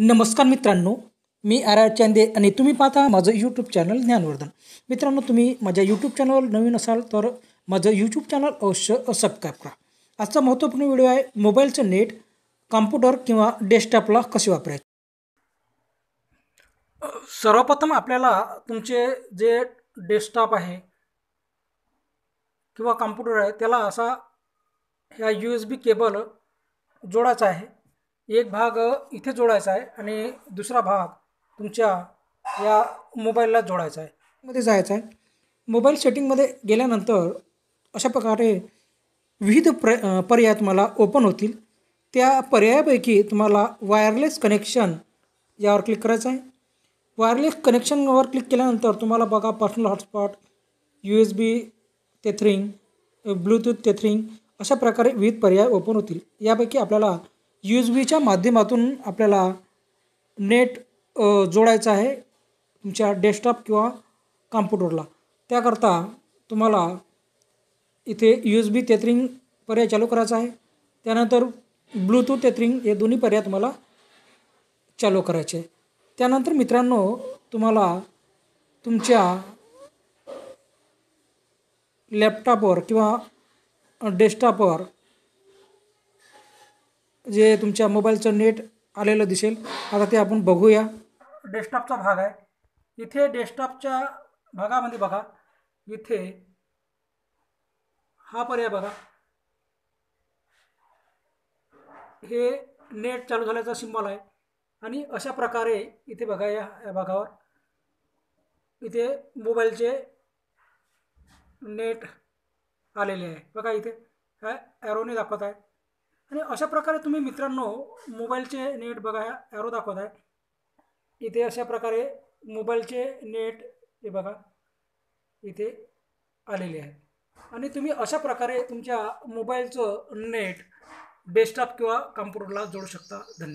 नमस्कार मित्रांनो मी R R Chande आणि तुम्ही पाहता माझं यूट्यूब चॅनल ज्ञानवर्धन मित्रांनो तुम्ही माझ्या यूट्यूब चॅनलवर नवीन असाल तर माझं यूट्यूब चॅनल अवश्य सबस्क्राईब करा आजचा महत्त्वपूर्ण व्हिडिओ आहे मोबाईलचं नेट कॉम्प्युटर किंवा डेस्कटॉपला कसे वापरायचे सर्वप्रथम आपल्याला तुमचे जे डेस्कटॉप आहे किंवा कॉम्प्युटर आहे त्याला असा ह्या यू एस बी केबल जोडायचा आहे एक भाग इथे जोडायचा आहे आणि दुसरा भाग तुमच्या या मोबाईलला जोडायचा आहे मध्ये जायचं आहे मोबाईल सेटिंगमध्ये गेल्यानंतर अशा प्रकारे विविध प्र पर्याय तुम्हाला ओपन होतील त्या पर्यायापैकी तुम्हाला वायरलेस कनेक्शन यावर क्लिक करायचं आहे वायरलेस कनेक्शनवर क्लिक केल्यानंतर तुम्हाला बघा personal hotspot U S B tethering Bluetooth tethering अशा प्रकारे विविध पर्याय ओपन होतील यापैकी आपल्याला यू एस बीच्या माध्यमातून आपल्याला नेट जोडायचं आहे तुमच्या डेस्कटॉप किंवा कॉम्प्युटरला त्याकरता तुम्हाला इथे यू एस बी तेथरिंग पर्याय चालू करायचा आहे त्यानंतर ब्लूटूथ तेथरिंग हे दोन्ही पर्याय तुम्हाला चालू करायचे त्यानंतर मित्रांनो तुम्हाला तुमच्या लॅपटॉपवर किंवा डेस्कटॉपवर जे तुमच्या मोबाईलचं नेट आलेलं दिसेल आता ते आपण बघूया डेस्कटॉपचा भाग आहे इथे डेस्कटॉपच्या भागामध्ये बघा इथे हा पर्याय बघा हे नेट चालू झाल्याचा सिम्बॉल आहे आणि अशा प्रकारे इथे बघा या या भागावर इथे मोबाईलचे नेट आलेले आहे बघा इथे ॲरोने दाखवत आहे आणि अशा प्रकारे तुम्ही मित्रांनो मोबाईलचे नेट बघा ॲरो दाखवत आहे इथे अशा प्रकारे मोबाईलचे नेट हे बघा इथे आलेले आहे आणि तुम्ही अशा प्रकारे तुमच्या मोबाईलचं नेट डेस्कटॉप किंवा कम्प्युटरला जोडू शकता धन्यवाद